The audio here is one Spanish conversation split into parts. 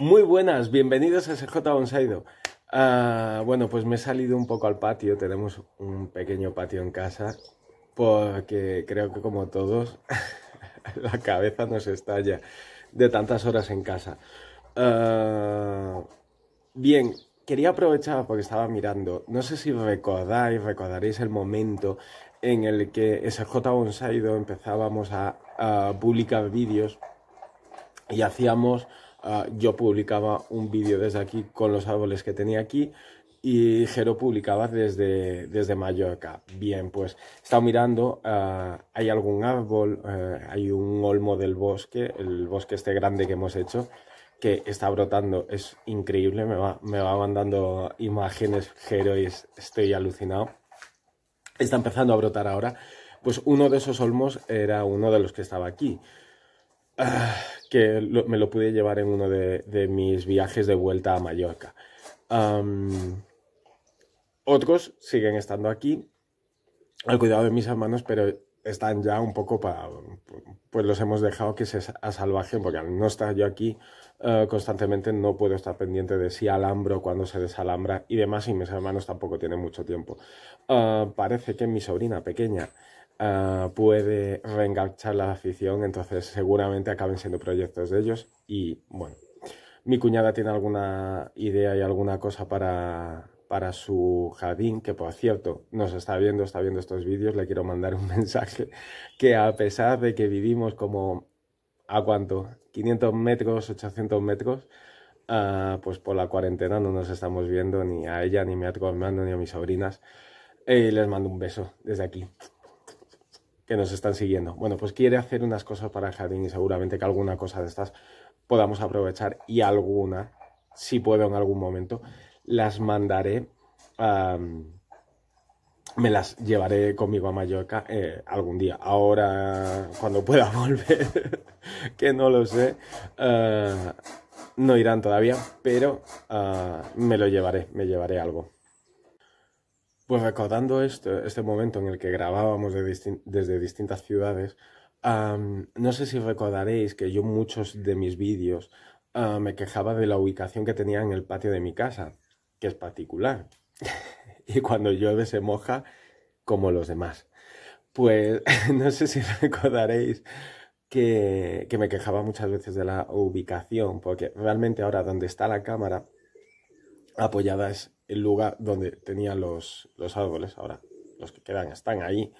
Muy buenas, bienvenidos a SJ Bonsaido. Ah, bueno, pues me he salido un poco al patio, tenemos un pequeño patio en casa, porque creo que como todos, la cabeza nos estalla de tantas horas en casa. Ah, bien, quería aprovechar porque estaba mirando, no sé si recordáis, recordaréis el momento en el que SJ Bonsaido empezábamos a, a publicar vídeos y hacíamos Ah, yo publicaba un vídeo desde aquí con los árboles que tenía aquí y Jero publicaba desde, desde Mallorca. Bien, pues he estado mirando, ah, hay algún árbol, eh, hay un olmo del bosque, el bosque este grande que hemos hecho, que está brotando, es increíble, me va, me va mandando imágenes Jero y estoy alucinado. Está empezando a brotar ahora. Pues uno de esos olmos era uno de los que estaba aquí. Ah, que me lo pude llevar en uno de, mis viajes de vuelta a Mallorca. otros siguen estando aquí, al cuidado de mis hermanos, pero están ya un poco para, pues los hemos dejado que se salvajen, porque al no estar yo aquí eh, constantemente no puedo estar pendiente de si alambro, cuando se desalambra y demás, y mis hermanos tampoco tienen mucho tiempo. Ah, parece que mi sobrina pequeña Ah, puede reenganchar la afición, entonces seguramente acaben siendo proyectos de ellos y bueno, mi cuñada tiene alguna idea y alguna cosa para, para su jardín, que por cierto nos está viendo, está viendo estos vídeos, le quiero mandar un mensaje que a pesar de que vivimos como a cuánto, 500 metros, 800 metros, ah, pues por la cuarentena no nos estamos viendo ni a ella, ni a mi hermano, ni a mis sobrinas. Eh, les mando un beso desde aquí que nos están siguiendo. Bueno, pues quiere hacer unas cosas para el jardín y seguramente que alguna cosa de estas podamos aprovechar y alguna, si puedo en algún momento, las mandaré, me las llevaré conmigo a Mallorca eh, algún día. Ahora, cuando pueda volver, que no lo sé, eh, no irán todavía, pero ah, me lo llevaré, me llevaré algo. Pues recordando este, este momento en el que grabábamos desde distintas ciudades, no sé si recordaréis que yo muchos de mis vídeos me quejaba de la ubicación que tenía en el patio de mi casa, que es particular. y cuando llueve se moja como los demás. Pues no sé si recordaréis que, que me quejaba muchas veces de la ubicación, porque realmente ahora donde está la cámara apoyada es el lugar donde tenía los, árboles, ahora los que quedan están ahí.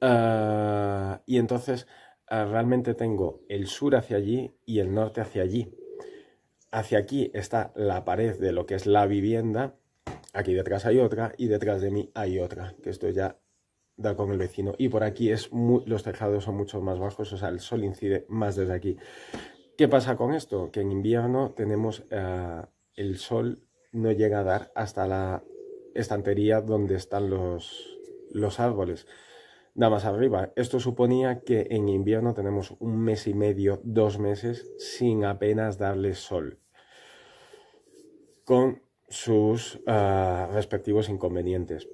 Ah, y entonces ah, realmente tengo el sur hacia allí y el norte hacia allí. Hacia aquí está la pared de lo que es la vivienda. Aquí detrás hay otra y detrás de mí hay otra, que esto ya da con el vecino. Y por aquí es los tejados son mucho más bajos, o sea, el sol incide más desde aquí. ¿Qué pasa con esto? Que en invierno tenemos ah, el sol no llega a dar hasta la estantería donde están los, árboles. Nada más arriba. Esto suponía que en invierno tenemos un mes y medio, dos meses, sin apenas darle sol. Con sus ah, respectivos inconvenientes.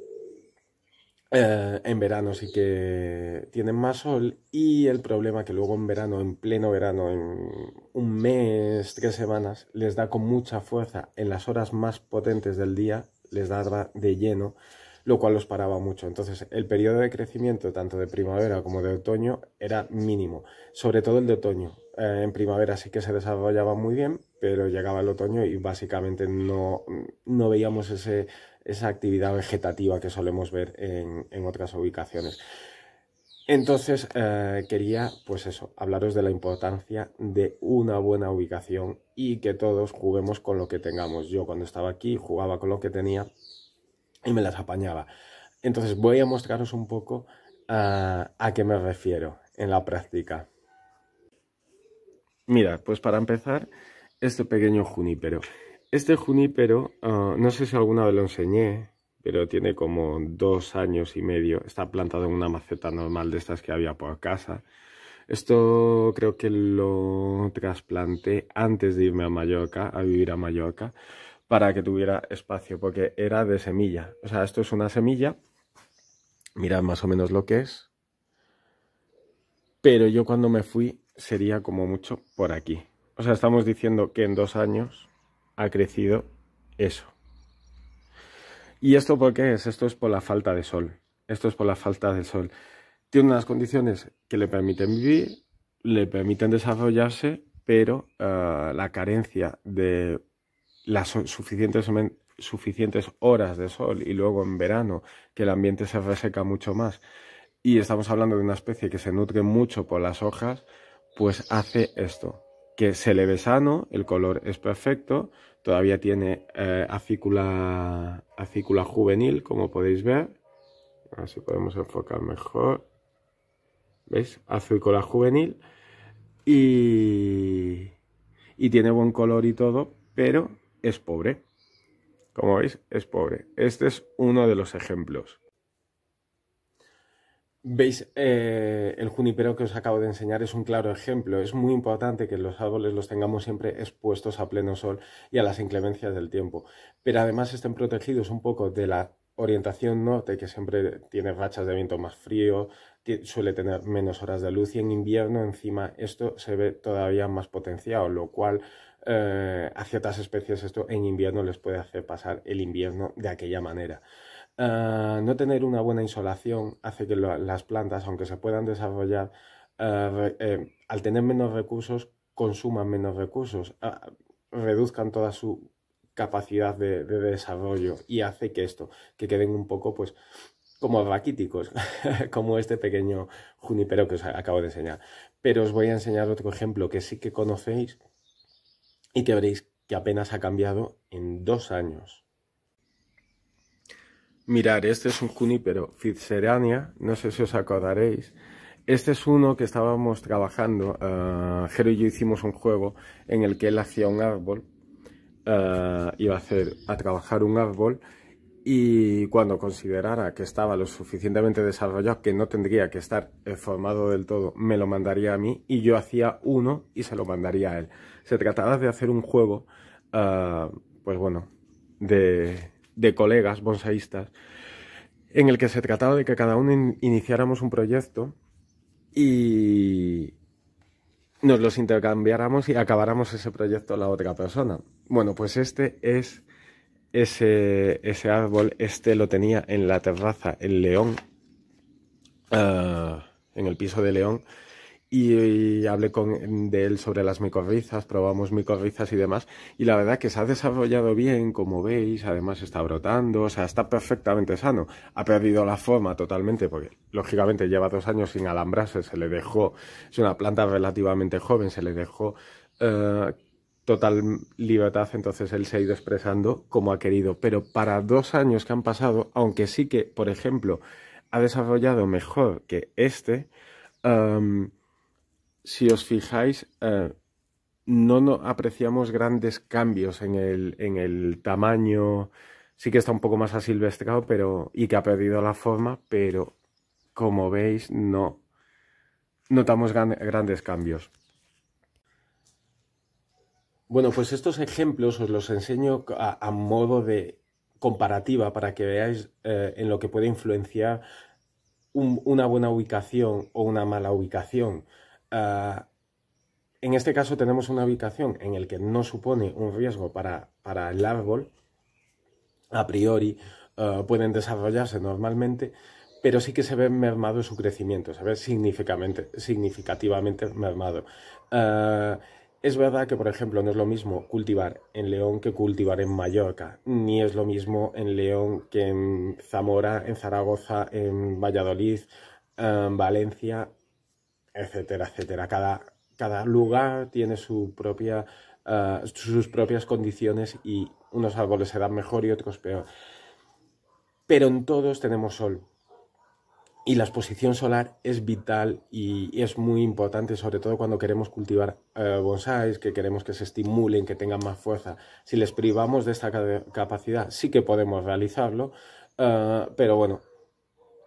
Eh, en verano sí que tienen más sol y el problema que luego en verano, en pleno verano, en un mes, tres semanas, les da con mucha fuerza en las horas más potentes del día, les daba de lleno, lo cual los paraba mucho. Entonces el periodo de crecimiento tanto de primavera como de otoño era mínimo, sobre todo el de otoño. Eh, en primavera sí que se desarrollaba muy bien, pero llegaba el otoño y básicamente no, no veíamos ese esa actividad vegetativa que solemos ver en, otras ubicaciones. Entonces eh, quería, pues eso, hablaros de la importancia de una buena ubicación y que todos juguemos con lo que tengamos. Yo cuando estaba aquí jugaba con lo que tenía y me las apañaba. Entonces voy a mostraros un poco eh, a qué me refiero en la práctica. Mira, pues para empezar, este pequeño junípero. Este junípero, ah, no sé si alguna vez lo enseñé, pero tiene como dos años y medio. Está plantado en una maceta normal de estas que había por casa. Esto creo que lo trasplanté antes de irme a Mallorca, a vivir a Mallorca, para que tuviera espacio, porque era de semilla. O sea, esto es una semilla. Mirad más o menos lo que es. Pero yo cuando me fui sería como mucho por aquí. O sea, estamos diciendo que en dos años ha crecido eso. ¿Y esto por qué es? Esto es por la falta de sol. Esto es por la falta del sol. Tiene unas condiciones que le permiten vivir, le permiten desarrollarse, pero eh, la carencia de las suficientes, suficientes horas de sol y luego en verano, que el ambiente se reseca mucho más, y estamos hablando de una especie que se nutre mucho por las hojas, pues hace esto, que se le ve sano, el color es perfecto, todavía tiene eh, acícula, juvenil, como podéis ver. Así podemos enfocar mejor. ¿Veis? Acícula juvenil. Y, y tiene buen color y todo, pero es pobre. Como veis, es pobre. Este es uno de los ejemplos. Veis, eh, el junipero que os acabo de enseñar es un claro ejemplo. Es muy importante que los árboles los tengamos siempre expuestos a pleno sol y a las inclemencias del tiempo, pero además estén protegidos un poco de la orientación norte, que siempre tiene rachas de viento más frío, suele tener menos horas de luz y en invierno encima esto se ve todavía más potenciado, lo cual eh, a ciertas especies esto en invierno les puede hacer pasar el invierno de aquella manera. Ah, no tener una buena insolación hace que las plantas, aunque se puedan desarrollar, ah, eh, al tener menos recursos, consuman menos recursos, ah, reduzcan toda su capacidad de, desarrollo y hace que esto, que queden un poco pues como raquíticos, como este pequeño junipero que os acabo de enseñar. Pero os voy a enseñar otro ejemplo que sí que conocéis y que veréis que apenas ha cambiado en dos años Mirar, este es un junipero, Fitzerania, no sé si os acordaréis. Este es uno que estábamos trabajando, eh, Jero y yo hicimos un juego en el que él hacía un árbol, eh, iba a hacer, a trabajar un árbol, y cuando considerara que estaba lo suficientemente desarrollado, que no tendría que estar formado del todo, me lo mandaría a mí, y yo hacía uno y se lo mandaría a él. Se trataba de hacer un juego, eh, pues bueno, de, de colegas bonsaístas, en el que se trataba de que cada uno iniciáramos un proyecto y nos los intercambiáramos y acabáramos ese proyecto a la otra persona. Bueno, pues este es ese, ese árbol, este lo tenía en la terraza en León, ah, en el piso de León, y, hablé con, de él sobre las micorrizas, probamos micorrizas y demás, y la verdad que se ha desarrollado bien, como veis, además está brotando, o sea, está perfectamente sano, ha perdido la forma totalmente, porque lógicamente lleva dos años sin alambrarse, se le dejó, es una planta relativamente joven, se le dejó eh, total libertad, entonces él se ha ido expresando como ha querido, pero para dos años que han pasado, aunque sí que, por ejemplo, ha desarrollado mejor que este, em, si os fijáis, eh, no, apreciamos grandes cambios en el, tamaño. Sí que está un poco más asilvestrado y que ha perdido la forma, pero como veis no notamos grandes cambios. Bueno, pues estos ejemplos os los enseño a, modo de comparativa para que veáis eh, en lo que puede influenciar una buena ubicación o una mala ubicación. Ah, en este caso tenemos una habitación en el que no supone un riesgo para, el árbol, a priori ah, pueden desarrollarse normalmente, pero sí que se ve mermado su crecimiento, se ve significativamente, mermado. Ah, es verdad que, por ejemplo, no es lo mismo cultivar en León que cultivar en Mallorca, ni es lo mismo en León que en Zamora, en Zaragoza, en Valladolid, en Valencia, etcétera, etcétera. Cada, cada lugar tiene su propia, eh, sus propias condiciones y unos árboles se dan mejor y otros peor. Pero en todos tenemos sol. Y la exposición solar es vital y es muy importante, sobre todo cuando queremos cultivar eh, bonsáis, que queremos que se estimulen, que tengan más fuerza. Si les privamos de esta capacidad, sí que podemos realizarlo, eh, pero bueno,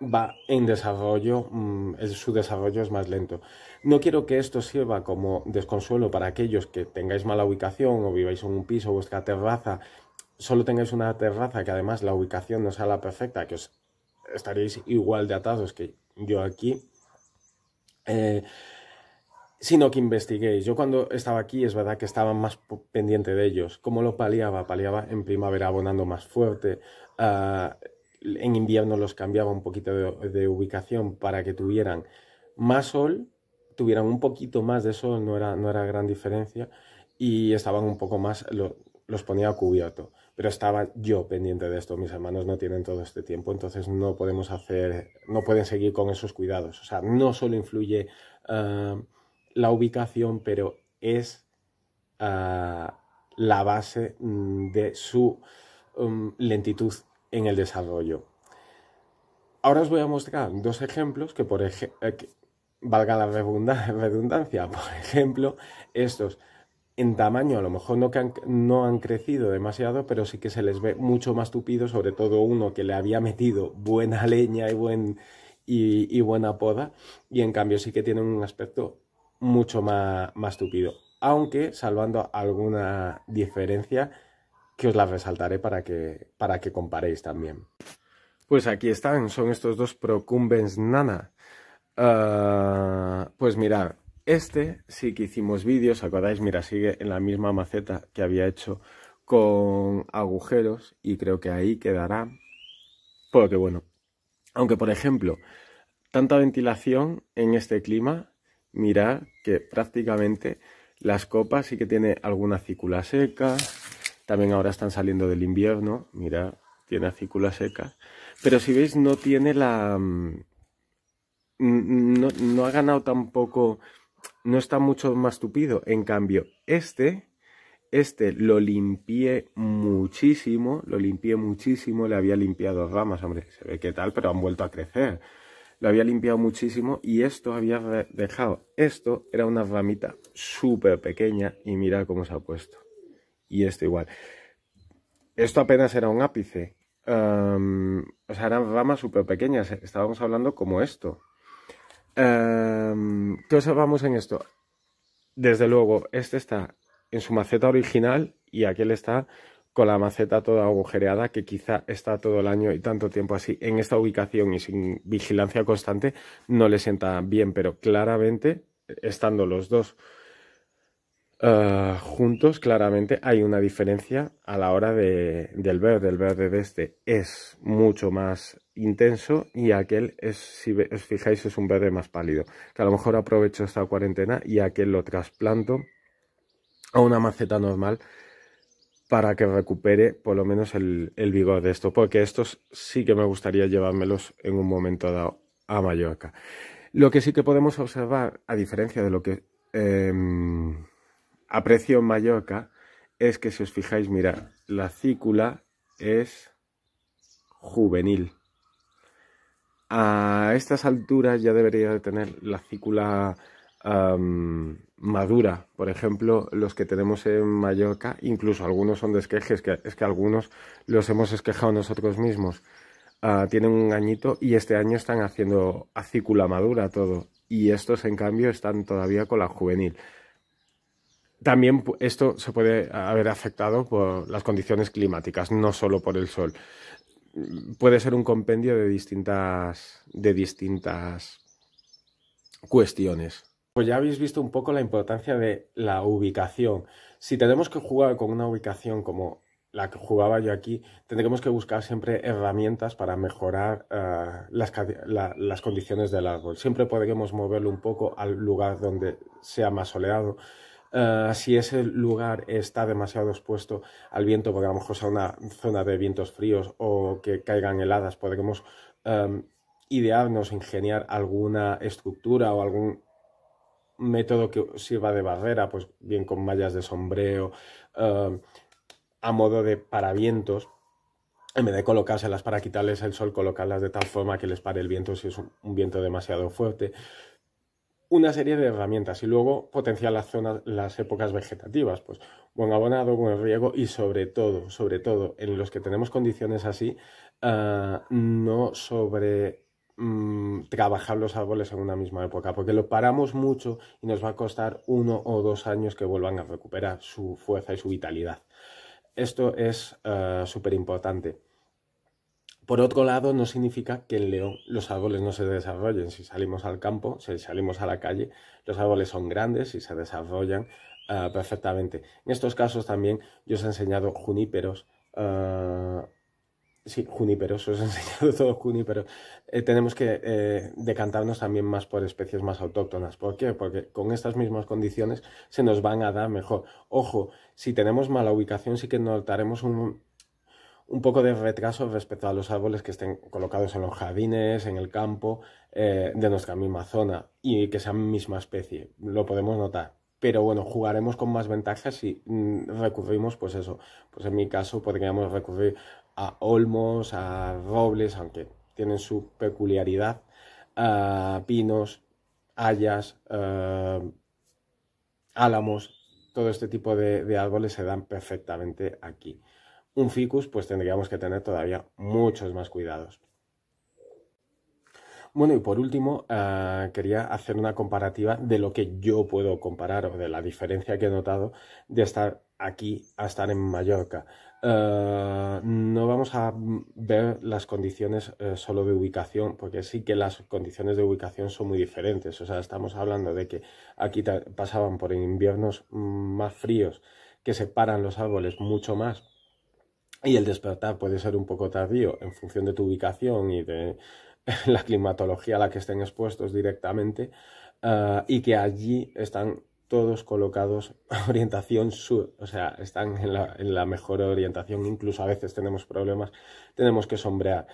va en desarrollo, mm, su desarrollo es más lento. No quiero que esto sirva como desconsuelo para aquellos que tengáis mala ubicación o viváis en un piso, o vuestra terraza, solo tengáis una terraza que además la ubicación no sea la perfecta, que os estaréis igual de atados que yo aquí, eh, sino que investiguéis. Yo cuando estaba aquí es verdad que estaba más pendiente de ellos. ¿Cómo lo paliaba? Paliaba en primavera abonando más fuerte. Ah, en invierno los cambiaba un poquito de, ubicación para que tuvieran más sol, tuvieran un poquito más de sol, no era, no era gran diferencia, y estaban un poco más, los ponía cubierto. Pero estaba yo pendiente de esto, mis hermanos no tienen todo este tiempo, entonces no podemos hacer, no pueden seguir con esos cuidados. O sea, no solo influye ah, la ubicación, pero es ah, la base mm, de su mm, lentitud en el desarrollo. Ahora os voy a mostrar dos ejemplos que, por eh, valga la redundancia, por ejemplo, estos en tamaño a lo mejor no, han, no han crecido demasiado, pero sí que se les ve mucho más tupido, sobre todo uno que le había metido buena leña y, buen, y, buena poda, y en cambio sí que tienen un aspecto mucho más, más tupido, aunque salvando alguna diferencia que os las resaltaré para que, para que comparéis también. Pues aquí están, son estos dos Procumbens Nana. Ah, pues mirad, este sí que hicimos vídeos, acordáis? Mira, sigue en la misma maceta que había hecho con agujeros y creo que ahí quedará. Porque bueno, aunque por ejemplo, tanta ventilación en este clima, mirad que prácticamente las copas sí que tiene alguna cícula seca, también ahora están saliendo del invierno, mira, tiene acícula seca, Pero si veis, no tiene la... Mm, no, ha ganado tampoco... No está mucho más tupido. En cambio, este, este lo limpié muchísimo, lo limpié muchísimo, le había limpiado ramas, hombre, se ve que tal, pero han vuelto a crecer. Lo había limpiado muchísimo y esto había dejado, esto era una ramita súper pequeña y mira cómo se ha puesto y esto igual. Esto apenas era un ápice. o sea, eran ramas súper pequeñas. Estábamos hablando como esto. ¿Qué observamos en esto? Desde luego, este está en su maceta original y aquel está con la maceta toda agujereada que quizá está todo el año y tanto tiempo así en esta ubicación y sin vigilancia constante no le sienta bien, pero claramente estando los dos eh, juntos, claramente, hay una diferencia a la hora del verde. El verde de este es mucho más intenso y aquel es, si os fijáis, es un verde más pálido. Que a lo mejor aprovecho esta cuarentena y aquel lo trasplanto a una maceta normal para que recupere por lo menos el, vigor de esto. Porque estos sí que me gustaría llevármelos en un momento dado a Mallorca. Lo que sí que podemos observar, a diferencia de lo que... Em, aprecio en Mallorca es que si os fijáis, mira, la cícula es juvenil. A estas alturas ya debería de tener la cícula madura. Por ejemplo, los que tenemos en Mallorca, incluso algunos son de esquejes, es que algunos los hemos esquejado nosotros mismos. Ah, tienen un añito y este año están haciendo acícula madura todo. Y estos, en cambio, están todavía con la juvenil también esto se puede haber afectado por las condiciones climáticas, no solo por el sol. Puede ser un compendio de distintas, de distintas cuestiones. Pues ya habéis visto un poco la importancia de la ubicación. Si tenemos que jugar con una ubicación como la que jugaba yo aquí, tendremos que buscar siempre herramientas para mejorar eh, las, las, condiciones del árbol. Siempre podremos moverlo un poco al lugar donde sea más soleado, eh, si ese lugar está demasiado expuesto al viento, porque a lo mejor sea una zona de vientos fríos o que caigan heladas, podremos em, idearnos, ingeniar alguna estructura o algún método que sirva de barrera, pues bien con mallas de sombreo, em, a modo de paravientos, en vez de colocárselas para quitarles el sol, colocarlas de tal forma que les pare el viento si es un viento demasiado fuerte una serie de herramientas y luego potenciar las zonas, las épocas vegetativas, pues buen abonado, buen riego y sobre todo, sobre todo en los que tenemos condiciones así, ah, no sobre mm, trabajar los árboles en una misma época, porque lo paramos mucho y nos va a costar uno o dos años que vuelvan a recuperar su fuerza y su vitalidad. Esto es ah, súper importante. Por otro lado, no significa que en León los árboles no se desarrollen. Si salimos al campo, si salimos a la calle, los árboles son grandes y se desarrollan ah, perfectamente. En estos casos también yo os he enseñado juníperos. Ah, sí, juníperos, os he enseñado todos juníperos. Eh, tenemos que eh, decantarnos también más por especies más autóctonas. ¿Por qué? Porque con estas mismas condiciones se nos van a dar mejor. Ojo, si tenemos mala ubicación sí que notaremos un un poco de retraso respecto a los árboles que estén colocados en los jardines, en el campo, eh, de nuestra misma zona y que sean misma especie. Lo podemos notar. Pero bueno, jugaremos con más ventajas si mm, recurrimos, pues eso. Pues en mi caso podríamos recurrir a olmos, a robles, aunque tienen su peculiaridad, a pinos, hayas, eh, álamos. Todo este tipo de árboles se dan perfectamente aquí un ficus, pues tendríamos que tener todavía muchos más cuidados. Bueno, y por último, eh, quería hacer una comparativa de lo que yo puedo comparar o de la diferencia que he notado de estar aquí a estar en Mallorca. Eh, no vamos a ver las condiciones eh, solo de ubicación, porque sí que las condiciones de ubicación son muy diferentes. O sea, estamos hablando de que aquí pasaban por inviernos mm, más fríos, que separan los árboles mucho más y el despertar puede ser un poco tardío en función de tu ubicación y de la climatología a la que estén expuestos directamente ah, y que allí están todos colocados orientación sur, o sea, están en la, mejor orientación, incluso a veces tenemos problemas, tenemos que sombrear.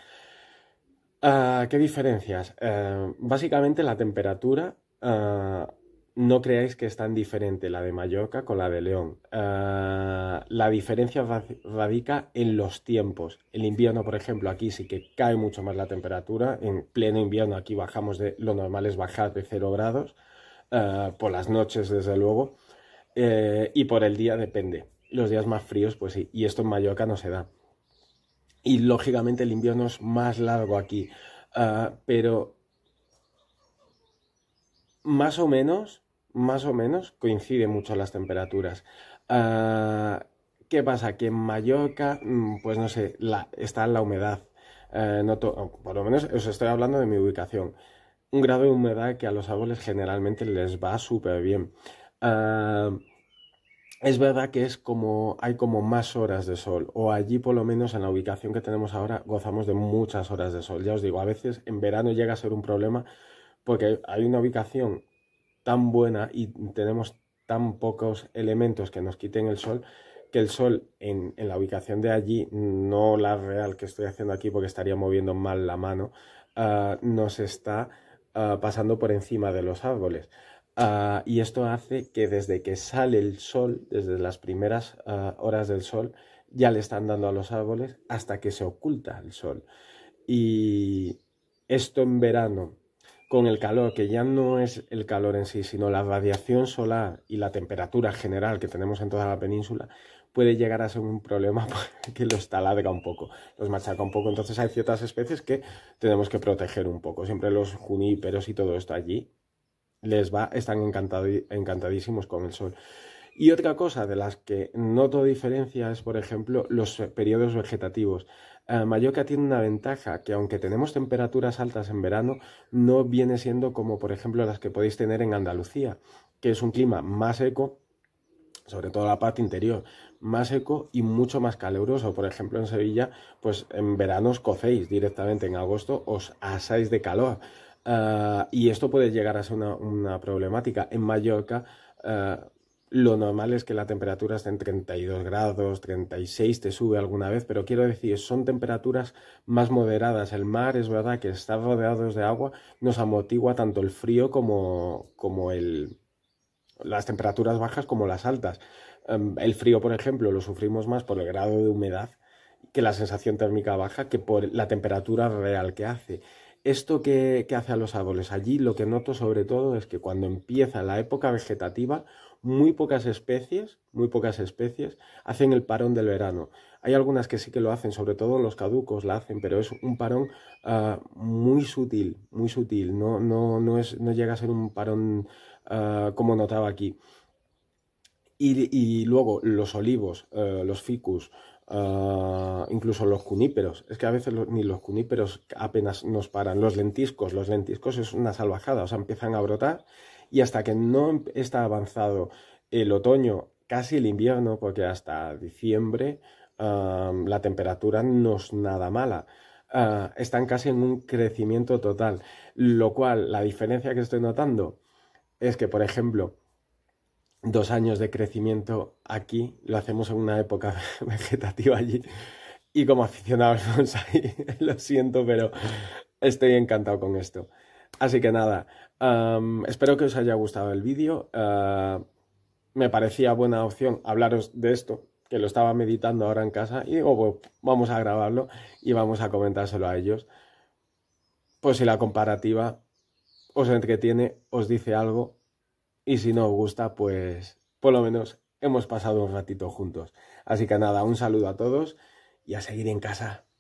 Ah, ¿Qué diferencias? Eh, básicamente la temperatura ah, no creáis que es tan diferente la de Mallorca con la de León. Ah, la diferencia radica en los tiempos. El invierno, por ejemplo, aquí sí que cae mucho más la temperatura. En pleno invierno aquí bajamos de, lo normal es bajar de cero grados. Ah, por las noches, desde luego. Eh, y por el día depende. Los días más fríos, pues sí. Y esto en Mallorca no se da. Y lógicamente el invierno es más largo aquí. Ah, pero más o menos más o menos coinciden mucho las temperaturas. Ah, ¿Qué pasa? Que en Mallorca, mm, pues no sé, está la humedad. Eh, por lo menos os estoy hablando de mi ubicación. Un grado de humedad que a los árboles generalmente les va súper bien. Ah, es verdad que es como hay como más horas de sol, o allí por lo menos en la ubicación que tenemos ahora gozamos de muchas horas de sol. Ya os digo, a veces en verano llega a ser un problema porque hay una ubicación tan buena y tenemos tan pocos elementos que nos quiten el sol, que el sol en, la ubicación de allí, no la real que estoy haciendo aquí porque estaría moviendo mal la mano, ah, nos está ah, pasando por encima de los árboles. Ah, y esto hace que desde que sale el sol, desde las primeras horas del sol, ya le están dando a los árboles hasta que se oculta el sol. Y esto en verano con el calor, que ya no es el calor en sí, sino la radiación solar y la temperatura general que tenemos en toda la península, puede llegar a ser un problema que los taladra un poco, los machaca un poco. Entonces hay ciertas especies que tenemos que proteger un poco. Siempre los juníperos y todo esto allí les va, están encantadísimos con el sol. Y otra cosa de las que noto diferencia es, por ejemplo, los periodos vegetativos. Mallorca tiene una ventaja que aunque tenemos temperaturas altas en verano, no viene siendo como por ejemplo las que podéis tener en Andalucía, que es un clima más seco, sobre todo la parte interior, más seco y mucho más caluroso. Por ejemplo, en Sevilla, pues en verano os cocéis directamente, en agosto os asáis de calor. Ah, y esto puede llegar a ser una, una problemática. En Mallorca, ah, lo normal es que la temperatura esté en 32 grados, 36 te sube alguna vez, pero quiero decir, son temperaturas más moderadas. El mar es verdad que estar rodeados de agua nos amortigua tanto el frío como, como el, las temperaturas bajas como las altas. Em, el frío, por ejemplo, lo sufrimos más por el grado de humedad que la sensación térmica baja que por la temperatura real que hace esto que, que, hace a los árboles allí, lo que noto sobre todo es que cuando empieza la época vegetativa, muy pocas especies, muy pocas especies, hacen el parón del verano. Hay algunas que sí que lo hacen, sobre todo los caducos la hacen, pero es un parón ah, muy sutil, muy sutil. No, no, no, es, no llega a ser un parón ah, como notaba aquí. Y, y luego los olivos, ah, los ficus, incluso los cuníperos. Es que a veces ni los cuníperos apenas nos paran. Los lentiscos, los lentiscos es una salvajada. O sea, empiezan a brotar y hasta que no está avanzado el otoño, casi el invierno, porque hasta diciembre la temperatura no es nada mala. Ah, están casi en un crecimiento total, lo cual la diferencia que estoy notando es que, por ejemplo, dos años de crecimiento aquí lo hacemos en una época vegetativa allí y como aficionado al lo siento, pero estoy encantado con esto. Así que nada, espero que os haya gustado el vídeo. Ah, me parecía buena opción hablaros de esto, que lo estaba meditando ahora en casa, y digo, pues vamos a grabarlo y vamos a comentárselo a ellos. Pues si la comparativa os entretiene, os dice algo, y si no os gusta, pues por lo menos hemos pasado un ratito juntos. Así que nada, un saludo a todos y a seguir en casa.